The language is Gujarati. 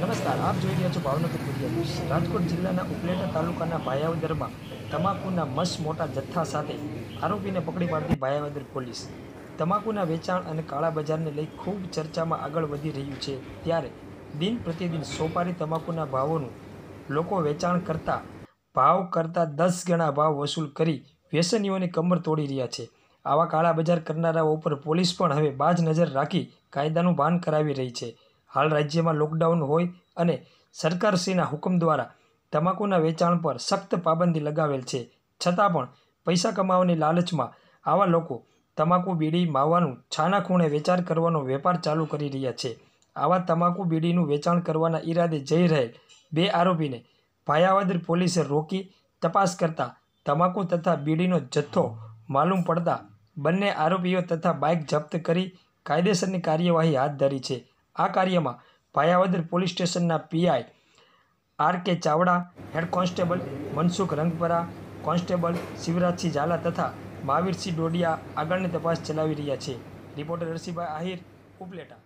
નમસ્કાર આપ જોઈ રહ્યા છો ભાવનગર મીડિયા રાજકોટ જિલ્લાના ઉપલેટા તાલુકાના ભાયાવદરમાં તમાકુના મસ મોટા જથ્થા સાથે આરોપીને પકડી પાડતી ભાયાવદર પોલીસ તમાકુના વેચાણ અને કાળા બજારને લઈ ખૂબ ચર્ચામાં આગળ વધી રહ્યું છે ત્યારે દિન પ્રતિદિન સોપારી તમાકુના ભાવોનું લોકો વેચાણ કરતા ભાવ કરતાં દસ ગણા ભાવ વસૂલ કરી વ્યસનીઓની કમર તોડી રહ્યા છે આવા કાળા બજાર કરનારાઓ ઉપર પોલીસ પણ હવે બાજ નજર રાખી કાયદાનું ભાન કરાવી રહી છે હાલ રાજ્યમાં લોકડાઉન હોય અને સરકારશ્રીના હુકમ દ્વારા તમાકુના વેચાણ પર સખ્ત પાબંદી લગાવેલ છે છતાં પણ પૈસા કમાવાની લાલચમાં આવા લોકો તમાકુ બીડી માવાનું છાના ખૂણે વેચાણ કરવાનો વેપાર ચાલુ કરી રહ્યા છે આવા તમાકુ બીડીનું વેચાણ કરવાના ઈરાદે જઈ રહેલ બે આરોપીને ભાયાવદર પોલીસે રોકી તપાસ કરતા તમાકુ તથા બીડીનો જથ્થો માલુમ પડતા બંને આરોપીઓ તથા બાઇક જપ્ત કરી કાયદેસરની કાર્યવાહી હાથ ધરી છે આ કાર્યમાં ભાયાવદર પોલીસ સ્ટેશનના PI R K Chavda head constable Mansukh Rangpara constable Shivrajsinh Jhala તથા મહાવીરસિંહ ડોડિયા આગળની તપાસ ચલાવી રહ્યા છે રિપોર્ટર હર્ષિભાઈ આહિર ઉપલેટા